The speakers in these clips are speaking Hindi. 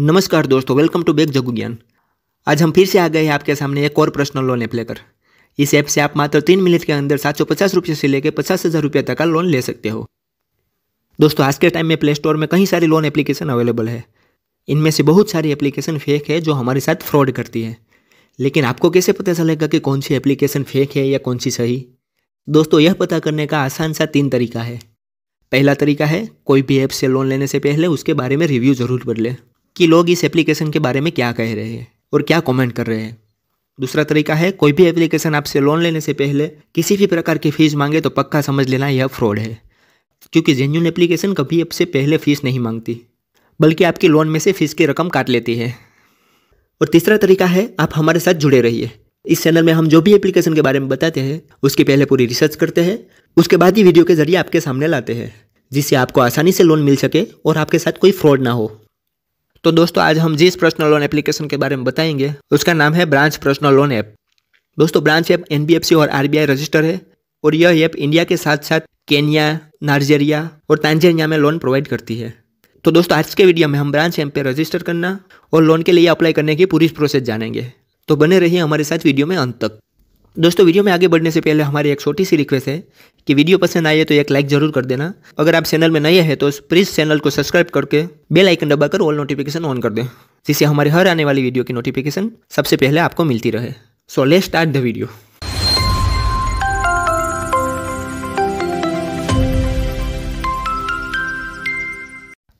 नमस्कार दोस्तों वेलकम टू बैक जगू ज्ञान आज हम फिर से आ गए हैं आपके सामने एक और पर्सनल लोन ऐप लेकर इस ऐप से आप मात्र तीन मिनट के अंदर सात सौ पचास रुपये से लेकर पचास हज़ार रुपये तक का लोन ले सकते हो दोस्तों आज के टाइम में प्ले स्टोर में कई सारी लोन एप्लीकेशन अवेलेबल है इनमें से बहुत सारी एप्लीकेशन फेक है जो हमारे साथ फ्रॉड करती है लेकिन आपको कैसे पता चलेगा कि कौन सी एप्लीकेशन फेक है या कौन सी सही दोस्तों यह पता करने का आसान सा तीन तरीका है पहला तरीका है कोई भी ऐप से लोन लेने से पहले उसके बारे में रिव्यू ज़रूर लें कि लोग इस एप्लीकेशन के बारे में क्या कह रहे हैं और क्या कमेंट कर रहे हैं दूसरा तरीका है कोई भी एप्लीकेशन आपसे लोन लेने से पहले किसी भी प्रकार की फ़ीस मांगे तो पक्का समझ लेना यह फ्रॉड है क्योंकि जेन्यून एप्लीकेशन कभी आपसे पहले फ़ीस नहीं मांगती बल्कि आपके लोन में से फ़ीस की रकम काट लेती है और तीसरा तरीका है आप हमारे साथ जुड़े रहिए इस चैनल में हम जो भी एप्लीकेशन के बारे में बताते हैं उसकी पहले पूरी रिसर्च करते हैं उसके बाद ही वीडियो के जरिए आपके सामने लाते हैं जिससे आपको आसानी से लोन मिल सके और आपके साथ कोई फ्रॉड ना हो तो दोस्तों आज हम जिस पर्सनल लोन एप्लीकेशन के बारे में बताएंगे उसका नाम है ब्रांच पर्सनल लोन ऐप दोस्तों ब्रांच ऐप एन और आर रजिस्टर है और यह ऐप इंडिया के साथ साथ केन्या नार्जेरिया और तांजेनिया में लोन प्रोवाइड करती है तो दोस्तों आज के वीडियो में हम ब्रांच ऐप पे रजिस्टर करना और लोन के लिए अप्लाई करने की पूरी प्रोसेस जानेंगे तो बने रहिए हमारे साथ वीडियो में अंत तक दोस्तों वीडियो में आगे बढ़ने से पहले हमारी एक छोटी सी रिक्वेस्ट है कि वीडियो पसंद आए तो एक लाइक जरूर कर देना अगर आप चैनल में नए हैं तो प्लीज़ चैनल को सब्सक्राइब करके बेल आइकन दबाकर ऑल नोटिफिकेशन ऑन कर दें जिससे हमारी हर आने वाली वीडियो की नोटिफिकेशन सबसे पहले आपको मिलती रहे so let start the video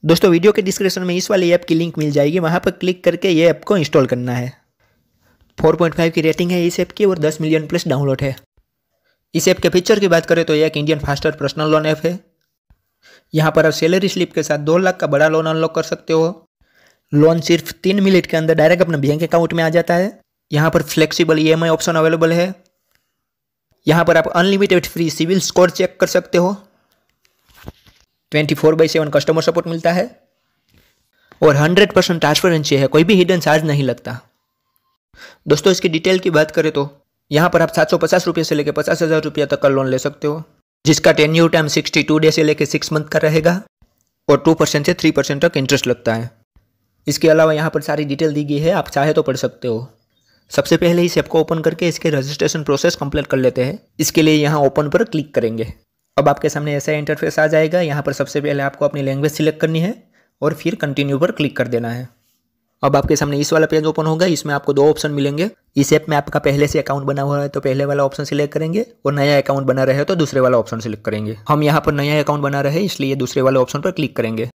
दोस्तों वीडियो के डिस्क्रिप्शन में इस वाली ऐप की लिंक मिल जाएगी वहां पर क्लिक करके ये ऐप को इंस्टॉल करना है 4.5 की रेटिंग है इस ऐप की और 10 मिलियन प्लस डाउनलोड है इस ऐप के फीचर की बात करें तो यह एक Indian faster personal loan app है यहाँ पर आप सैलरी स्लिप के साथ दो लाख का बड़ा लोन अनलॉक कर सकते हो लोन सिर्फ तीन मिनट के अंदर डायरेक्ट अपने बैंक अकाउंट में आ जाता है यहाँ पर फ्लेक्सीबल ई ऑप्शन अवेलेबल है यहाँ पर आप unlimited free CIBIL score check कर सकते हो 24 four by seven customer support मिलता है और 100 परसेंट ट्रांसपेरेंसी है कोई भी हिडन चार्ज नहीं लगता दोस्तों इसकी डिटेल की बात करें तो यहाँ पर आप सात सौ पचास रुपये से लेकर पचास हज़ार तक का लोन ले सकते हो जिसका ten time sixty two day से लेकर सिक्स मंथ का रहेगा और टू परसेंट से थ्री परसेंट तक इंटरेस्ट लगता है इसके अलावा यहाँ पर सारी डिटेल दी गई है आप चाहे तो पढ़ सकते हो सबसे पहले इस ऐप को ओपन करके इसके रजिस्ट्रेशन प्रोसेस कंप्लीट कर लेते हैं इसके लिए यहाँ ओपन पर क्लिक करेंगे अब आपके सामने ऐसा इंटरफेस आ जाएगा यहाँ पर सबसे पहले आपको अपनी लैंग्वेज सिलेक्ट करनी है और फिर कंटिन्यू पर क्लिक कर देना है अब आपके सामने इस वाला पेज ओपन होगा इसमें आपको दो ऑप्शन मिलेंगे इस ऐप में आपका पहले से अकाउंट बना हुआ है तो पहले वाला ऑप्शन सिलेक्ट करेंगे और नया अकाउंट बना रहे हो तो दूसरे वाला ऑप्शन सिलेक्ट करेंगे हम यहाँ पर नया अकाउंट बना रहे हैं इसलिए दूसरे वाले ऑप्शन पर क्लिक करेंगे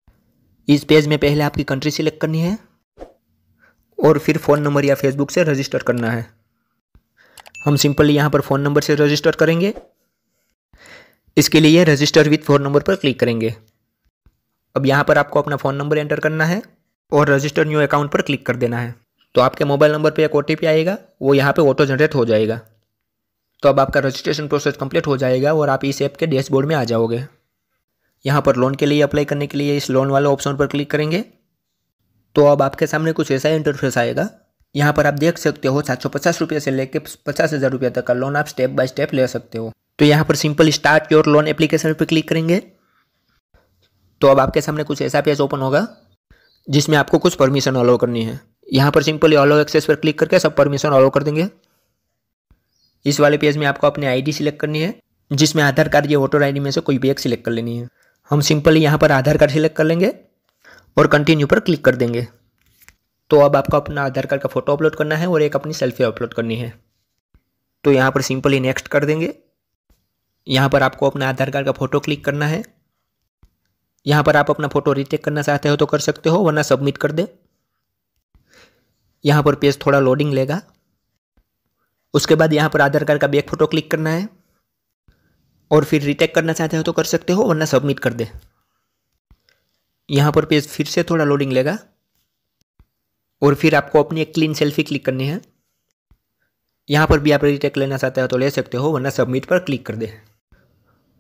इस पेज में पहले आपकी कंट्री सिलेक्ट करनी है और फिर फ़ोन नंबर या फेसबुक से रजिस्टर करना है हम सिंपली यहाँ पर फ़ोन नंबर से रजिस्टर करेंगे इसके लिए रजिस्टर विथ फ़ोन नंबर पर क्लिक करेंगे अब यहाँ पर आपको अपना फ़ोन नंबर एंटर करना है और रजिस्टर न्यू अकाउंट पर क्लिक कर देना है तो आपके मोबाइल नंबर पर एक ओ आएगा वो यहाँ पर ऑटो जनरेट हो जाएगा तो अब आपका रजिस्ट्रेशन प्रोसेस कंप्लीट हो जाएगा और आप इस ऐप के डैशबोर्ड में आ जाओगे यहाँ पर लोन के लिए अप्लाई करने के लिए इस लोन वाले ऑप्शन पर क्लिक करेंगे तो अब आपके सामने कुछ ऐसा इंटरफेस आएगा यहाँ पर आप देख सकते हो सात सौ पचास रुपये से लेकर पचास हज़ार रुपये तक का लोन आप स्टेप बाय स्टेप ले सकते हो तो यहाँ पर simple start your loan application पर क्लिक करेंगे तो अब आपके सामने कुछ ऐसा पेज ओपन होगा जिसमें आपको कुछ परमिशन अलाउ करनी है यहाँ पर सिंपली अलाउ एक्सेस पर क्लिक करके सब परमिशन अलाउ कर देंगे इस वाले पेज में आपको अपनी आईडी सिलेक्ट करनी है जिसमें आधार कार्ड या वोटर आईडी में से कोई भी एक सिलेक्ट कर लेनी है हम सिंपली यहाँ पर आधार कार्ड सिलेक्ट कर लेंगे और कंटिन्यू पर क्लिक कर देंगे तो अब आपको अपना आधार कार्ड का फोटो अपलोड करना है और एक अपनी सेल्फी अपलोड करनी है तो यहाँ पर सिंपली नेक्स्ट कर देंगे यहाँ पर आपको अपना आधार कार्ड का फोटो क्लिक करना है यहाँ पर आप अपना फ़ोटो रिटेक करना चाहते हो तो कर सकते हो वरना सबमिट कर दे यहाँ पर पेज थोड़ा लोडिंग लेगा उसके बाद यहाँ पर आधार कार्ड का बैक फ़ोटो क्लिक करना है और फिर रिटेक करना चाहते हो तो कर सकते हो वरना सबमिट कर दे यहाँ पर पेज फिर से थोड़ा लोडिंग लेगा और फिर आपको अपनी एक क्लीन सेल्फी क्लिक करनी है यहाँ पर भी आप रिटेक लेना चाहते हो तो ले सकते हो वरना सबमिट पर क्लिक कर दे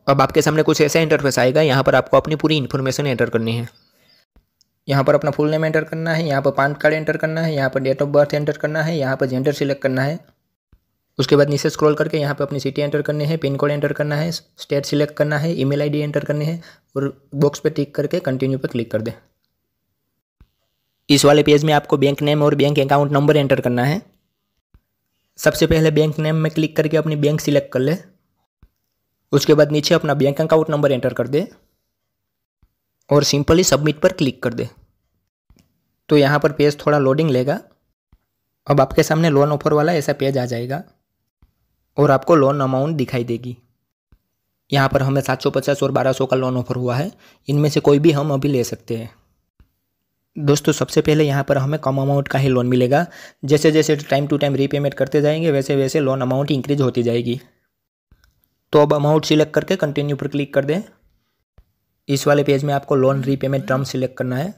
अब आपके सामने कुछ ऐसा इंटरफेस आएगा यहाँ पर आपको अपनी पूरी इन्फॉर्मेशन एंटर करनी है यहाँ पर अपना फुल नेम एंटर करना है यहाँ पर पान कार्ड एंटर करना है यहाँ पर डेट ऑफ बर्थ एंटर करना है यहाँ पर जेंडर सिलेक्ट करना है उसके बाद नीचे स्क्रॉल करके यहाँ पर अपनी सिटी एंटर करनी है पिन कोड एंटर करना है स्टेट सिलेक्ट करना है ईमेल आईडी एंटर करनी है और बॉक्स पे टिक करके कंटिन्यू पे क्लिक कर दें इस वाले पेज में आपको बैंक नेम और बैंक अकाउंट नंबर एंटर करना है सबसे पहले बैंक नेम में क्लिक करके अपनी बैंक सिलेक्ट कर लें उसके बाद नीचे अपना बैंक अकाउंट नंबर एंटर कर दे और सिंपली सबमिट पर क्लिक कर दे तो यहाँ पर पेज थोड़ा लोडिंग लेगा अब आपके सामने लोन ऑफर वाला ऐसा पेज आ जाएगा और आपको लोन अमाउंट दिखाई देगी यहाँ पर हमें 750 और 1200 का लोन ऑफर हुआ है इनमें से कोई भी हम अभी ले सकते हैं दोस्तों सबसे पहले यहाँ पर हमें कम अमाउंट का ही लोन मिलेगा जैसे जैसे टाइम टू टाइम रीपेमेंट करते जाएंगे वैसे वैसे लोन अमाउंट इंक्रीज होती जाएगी तो अब अमाउंट सिलेक्ट करके कंटिन्यू पर क्लिक कर दें इस वाले पेज में आपको लोन रीपेमेंट टर्म सिलेक्ट करना है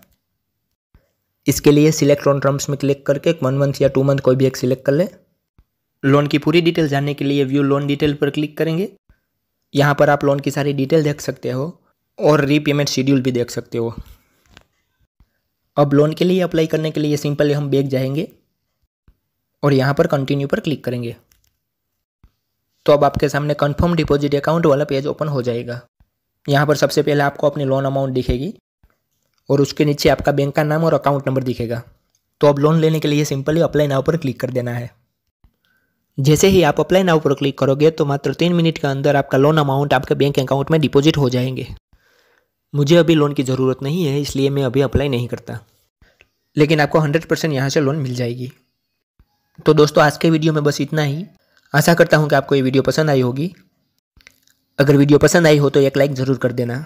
इसके लिए सिलेक्ट लोन टर्म्स में क्लिक करके वन मंथ या टू मंथ कोई भी एक सिलेक्ट कर लें लोन की पूरी डिटेल जानने के लिए व्यू लोन डिटेल पर क्लिक करेंगे यहाँ पर आप लोन की सारी डिटेल देख सकते हो और रीपेमेंट शेड्यूल भी देख सकते हो अब लोन के लिए अप्लाई करने के लिए सिंपली हम बैग जाएंगे और यहाँ पर कंटिन्यू पर क्लिक करेंगे तो अब आपके सामने कन्फर्म डिपोजिट अकाउंट वाला पेज ओपन हो जाएगा यहाँ पर सबसे पहले आपको अपनी लोन अमाउंट दिखेगी और उसके नीचे आपका बैंक का नाम और अकाउंट नंबर दिखेगा तो अब लोन लेने के लिए सिंपली अप्लाई नाव पर क्लिक कर देना है जैसे ही आप अप्लाई नाव पर क्लिक करोगे तो मात्र तीन मिनट के अंदर आपका लोन अमाउंट आपके बैंक अकाउंट में डिपॉजिट हो जाएंगे मुझे अभी लोन की ज़रूरत नहीं है इसलिए मैं अभी अप्लाई नहीं करता लेकिन आपको हंड्रेड परसेंट यहाँ से लोन मिल जाएगी तो दोस्तों आज के वीडियो में बस इतना ही आशा करता हूँ कि आपको ये वीडियो पसंद आई होगी अगर वीडियो पसंद आई हो तो एक लाइक ज़रूर कर देना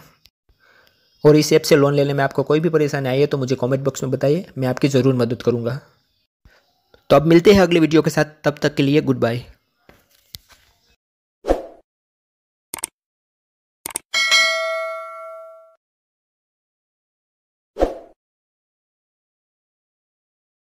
और इस ऐप से लोन लेने में आपको कोई भी परेशानी आई है तो मुझे कमेंट बॉक्स में बताइए मैं आपकी ज़रूर मदद करूँगा तो अब मिलते हैं अगले वीडियो के साथ तब तक के लिए गुड बाय